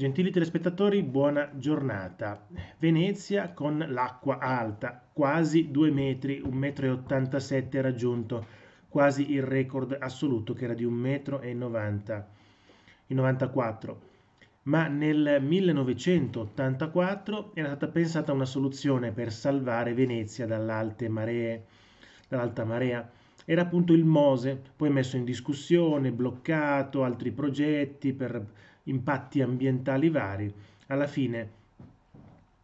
Gentili telespettatori, buona giornata. Venezia con l'acqua alta, quasi 2 metri, 1,87 m raggiunto, quasi il record assoluto che era di 1,90 m. Ma nel 1984 era stata pensata una soluzione per salvare Venezia dall'alte maree, dall'alta marea era appunto il Mose, poi messo in discussione, bloccato, altri progetti per impatti ambientali vari, alla fine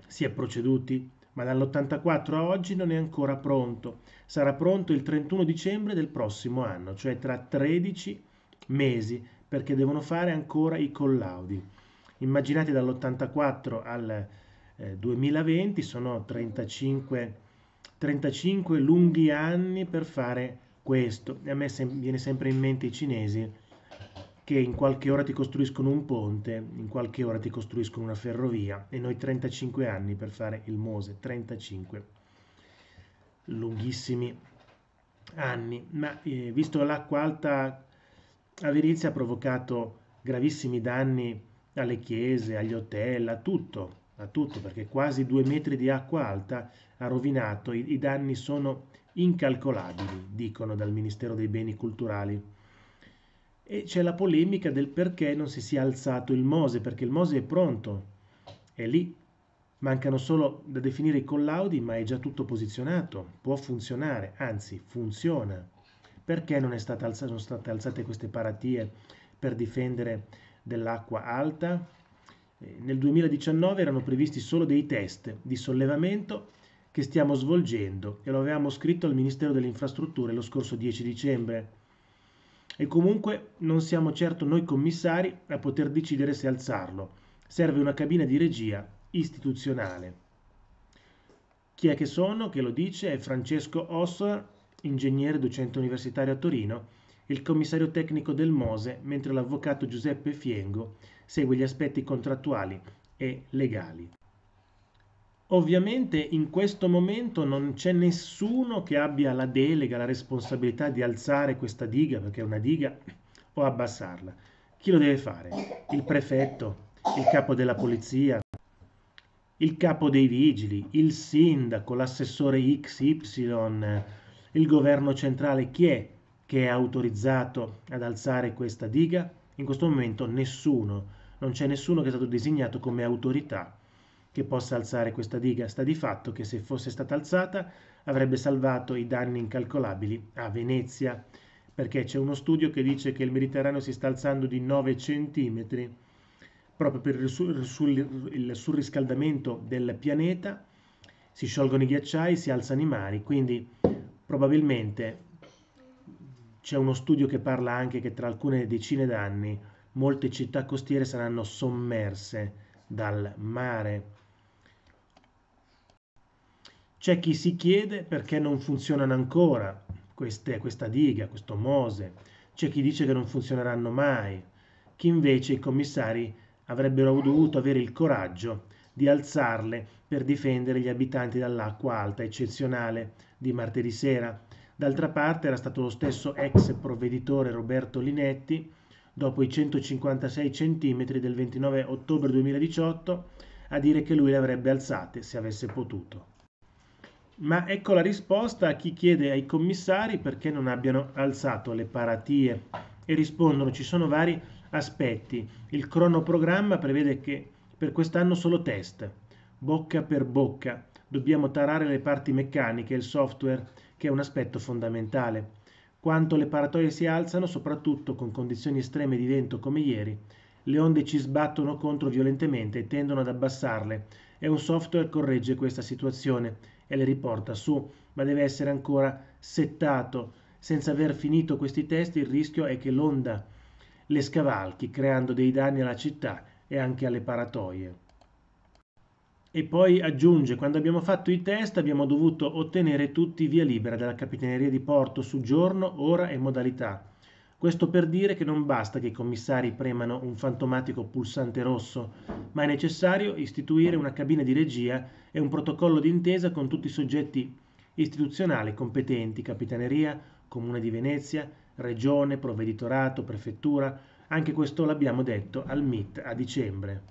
si è proceduti, ma dall'84 a oggi non è ancora pronto. Sarà pronto il 31 dicembre del prossimo anno, cioè tra 13 mesi, perché devono fare ancora i collaudi. Immaginate dall'84 al eh, 2020 sono 35, 35 lunghi anni per fare questo. E a me sem- viene sempre in mente i cinesi che in qualche ora ti costruiscono un ponte, in qualche ora ti costruiscono una ferrovia e noi 35 anni per fare il Mose, 35 lunghissimi anni, ma eh, visto l'acqua alta a Venezia ha provocato gravissimi danni alle chiese, agli hotel, a tutto, a tutto, perché quasi due metri di acqua alta ha rovinato, i, i danni sono incalcolabili, dicono dal Ministero dei Beni Culturali e c'è la polemica del perché non si sia alzato il Mose, perché il Mose è pronto, è lì. Mancano solo da definire i collaudi, ma è già tutto posizionato, può funzionare, anzi funziona. Perché non, alzata, sono state alzate queste paratie per difendere dell'acqua alta? Eh, nel 2019 erano previsti solo dei test di sollevamento che stiamo svolgendo e lo avevamo scritto al Ministero delle Infrastrutture lo scorso 10 dicembre e comunque non siamo certo noi commissari a poter decidere se alzarlo. Serve una cabina di regia istituzionale. Chi è che sono? Che lo dice? È Francesco Ossa, ingegnere docente universitario a Torino, il commissario tecnico del Mose, mentre l'avvocato Giuseppe Fiengo segue gli aspetti contrattuali e legali. Ovviamente in questo momento non c'è nessuno che abbia la delega, la responsabilità di alzare questa diga, perché è una diga, o abbassarla. Chi lo deve fare? Il prefetto, il capo della polizia, il capo dei vigili, il sindaco, l'assessore XY, il governo centrale. Chi è che è autorizzato ad alzare questa diga? In questo momento nessuno, non c'è nessuno che è stato designato come autorità che possa alzare questa diga. Sta di fatto che se fosse stata alzata avrebbe salvato i danni incalcolabili a Venezia, perché c'è uno studio che dice che il Mediterraneo si sta alzando di 9 centimetri proprio per il surriscaldamento del pianeta, si sciolgono i ghiacciai, si alzano i mari, quindi probabilmente c'è uno studio che parla anche che tra alcune decine d'anni molte città costiere saranno sommerse dal mare. C'è chi si chiede perché non funzionano ancora queste, questa diga, questo Mose, c'è chi dice che non funzioneranno mai, chi invece i commissari avrebbero dovuto avere il coraggio di alzarle per difendere gli abitanti dall'acqua alta eccezionale di martedì sera. D'altra parte era stato lo stesso ex provveditore Roberto Linetti, dopo i 156 cm del 29 ottobre 2018, a dire che lui le avrebbe alzate se avesse potuto. Ma ecco la risposta a chi chiede ai commissari perché non abbiano alzato le paratie. E rispondono ci sono vari aspetti. Il cronoprogramma prevede che per quest'anno solo test, bocca per bocca. Dobbiamo tarare le parti meccaniche e il software, che è un aspetto fondamentale. Quanto le paratoie si alzano, soprattutto con condizioni estreme di vento come ieri, le onde ci sbattono contro violentemente e tendono ad abbassarle e un software corregge questa situazione e le riporta su, ma deve essere ancora settato. Senza aver finito questi test il rischio è che l'onda le scavalchi, creando dei danni alla città e anche alle paratoie. E poi aggiunge, quando abbiamo fatto i test abbiamo dovuto ottenere tutti via libera dalla Capitaneria di Porto su giorno, ora e modalità questo per dire che non basta che i commissari premano un fantomatico pulsante rosso, ma è necessario istituire una cabina di regia e un protocollo d'intesa con tutti i soggetti istituzionali competenti, Capitaneria, Comune di Venezia, Regione, Provveditorato, Prefettura, anche questo l'abbiamo detto al MIT a dicembre.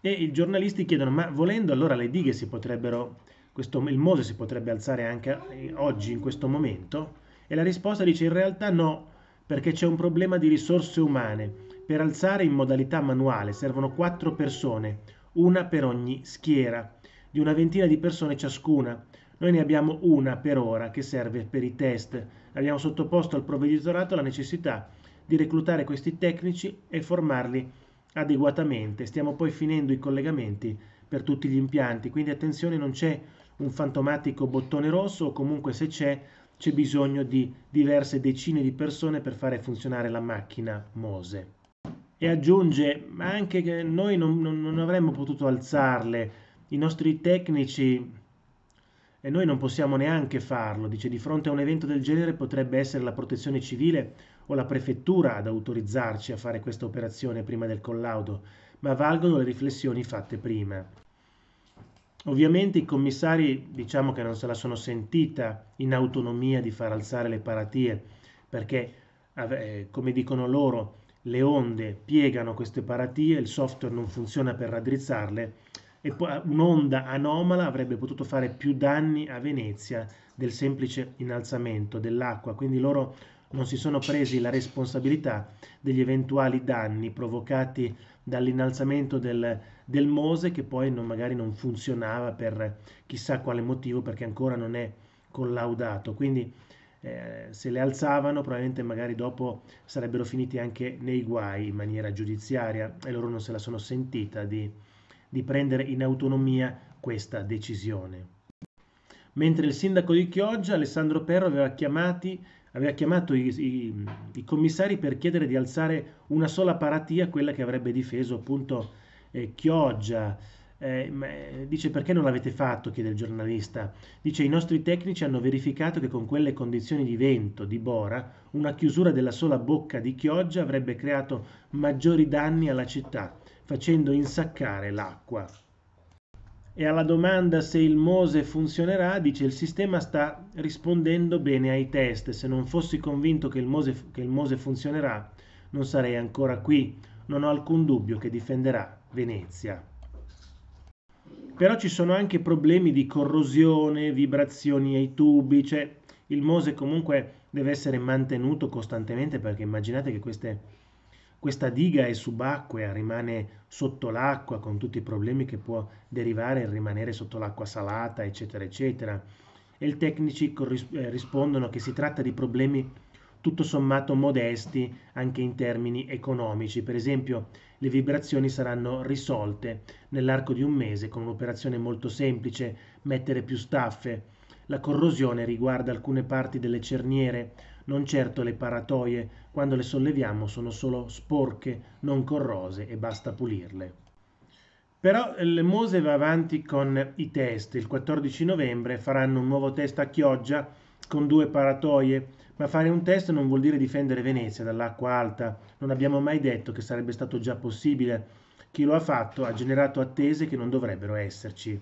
E i giornalisti chiedono, ma volendo allora le dighe si potrebbero, questo, il Mose si potrebbe alzare anche oggi in questo momento? E la risposta dice in realtà no, perché c'è un problema di risorse umane. Per alzare in modalità manuale servono quattro persone, una per ogni schiera, di una ventina di persone ciascuna. Noi ne abbiamo una per ora che serve per i test. Abbiamo sottoposto al provveditorato la necessità di reclutare questi tecnici e formarli adeguatamente. Stiamo poi finendo i collegamenti per tutti gli impianti, quindi attenzione non c'è un fantomatico bottone rosso o comunque se c'è c'è bisogno di diverse decine di persone per fare funzionare la macchina Mose. E aggiunge ma anche che noi non, non, non avremmo potuto alzarle, i nostri tecnici e noi non possiamo neanche farlo, dice di fronte a un evento del genere potrebbe essere la protezione civile o la prefettura ad autorizzarci a fare questa operazione prima del collaudo, ma valgono le riflessioni fatte prima. Ovviamente i commissari diciamo che non se la sono sentita in autonomia di far alzare le paratie, perché come dicono loro le onde piegano queste paratie, il software non funziona per raddrizzarle e un'onda anomala avrebbe potuto fare più danni a Venezia del semplice innalzamento dell'acqua, quindi loro non si sono presi la responsabilità degli eventuali danni provocati dall'innalzamento del, del Mose che poi non, magari non funzionava per chissà quale motivo perché ancora non è collaudato. Quindi eh, se le alzavano probabilmente magari dopo sarebbero finiti anche nei guai in maniera giudiziaria e loro non se la sono sentita di, di prendere in autonomia questa decisione. Mentre il sindaco di Chioggia, Alessandro Perro, aveva chiamati aveva chiamato i, i, i, commissari per chiedere di alzare una sola paratia, quella che avrebbe difeso appunto eh, Chioggia, eh, dice perché non l'avete fatto, chiede il giornalista. Dice i nostri tecnici hanno verificato che con quelle condizioni di vento, di bora, una chiusura della sola bocca di Chioggia avrebbe creato maggiori danni alla città, facendo insaccare l'acqua. E alla domanda se il Mose funzionerà, dice il sistema sta rispondendo bene ai test. Se non fossi convinto che il Mose, che il Mose funzionerà, non sarei ancora qui non ho alcun dubbio che difenderà Venezia. Però ci sono anche problemi di corrosione, vibrazioni ai tubi, cioè il Mose comunque deve essere mantenuto costantemente perché immaginate che queste, questa diga è subacquea, rimane sotto l'acqua con tutti i problemi che può derivare il rimanere sotto l'acqua salata, eccetera, eccetera. E i tecnici eh, rispondono che si tratta di problemi tutto sommato modesti anche in termini economici. Per esempio, le vibrazioni saranno risolte nell'arco di un mese con un'operazione molto semplice, mettere più staffe. La corrosione riguarda alcune parti delle cerniere, non certo le paratoie, quando le solleviamo sono solo sporche, non corrose e basta pulirle. Però il Mose va avanti con i test. Il 14 novembre faranno un nuovo test a Chioggia con due paratoie ma fare un test non vuol dire difendere Venezia dall'acqua alta, non abbiamo mai detto che sarebbe stato già possibile. Chi lo ha fatto ha generato attese che non dovrebbero esserci.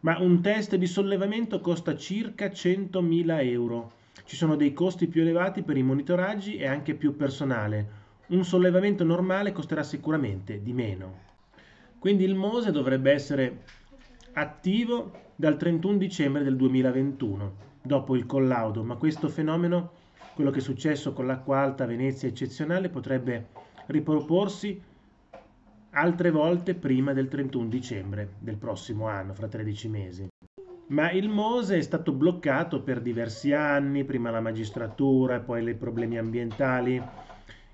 Ma un test di sollevamento costa circa 100.000 euro. Ci sono dei costi più elevati per i monitoraggi e anche più personale. Un sollevamento normale costerà sicuramente di meno. Quindi il Mose dovrebbe essere attivo dal 31 dicembre del 2021 dopo il collaudo, ma questo fenomeno, quello che è successo con l'acqua alta a Venezia eccezionale, potrebbe riproporsi altre volte prima del 31 dicembre del prossimo anno, fra 13 mesi. Ma il Mose è stato bloccato per diversi anni, prima la magistratura, poi i problemi ambientali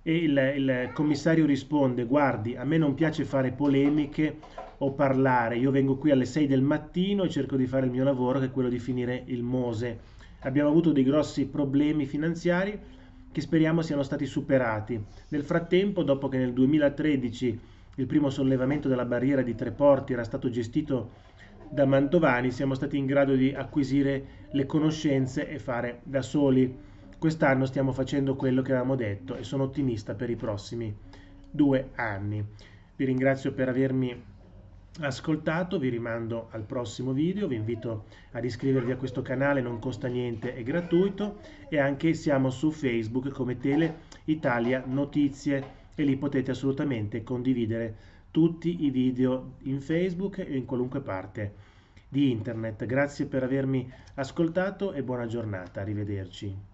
e il, il commissario risponde guardi a me non piace fare polemiche, o parlare. Io vengo qui alle 6 del mattino e cerco di fare il mio lavoro che è quello di finire il Mose. Abbiamo avuto dei grossi problemi finanziari che speriamo siano stati superati. Nel frattempo, dopo che nel 2013 il primo sollevamento della barriera di tre porti era stato gestito da Mantovani, siamo stati in grado di acquisire le conoscenze e fare da soli. Quest'anno stiamo facendo quello che avevamo detto e sono ottimista per i prossimi due anni. Vi ringrazio per avermi ascoltato, vi rimando al prossimo video, vi invito ad iscrivervi a questo canale, non costa niente, è gratuito e anche siamo su Facebook come Tele Italia Notizie e lì potete assolutamente condividere tutti i video in Facebook e in qualunque parte di internet. Grazie per avermi ascoltato e buona giornata, arrivederci.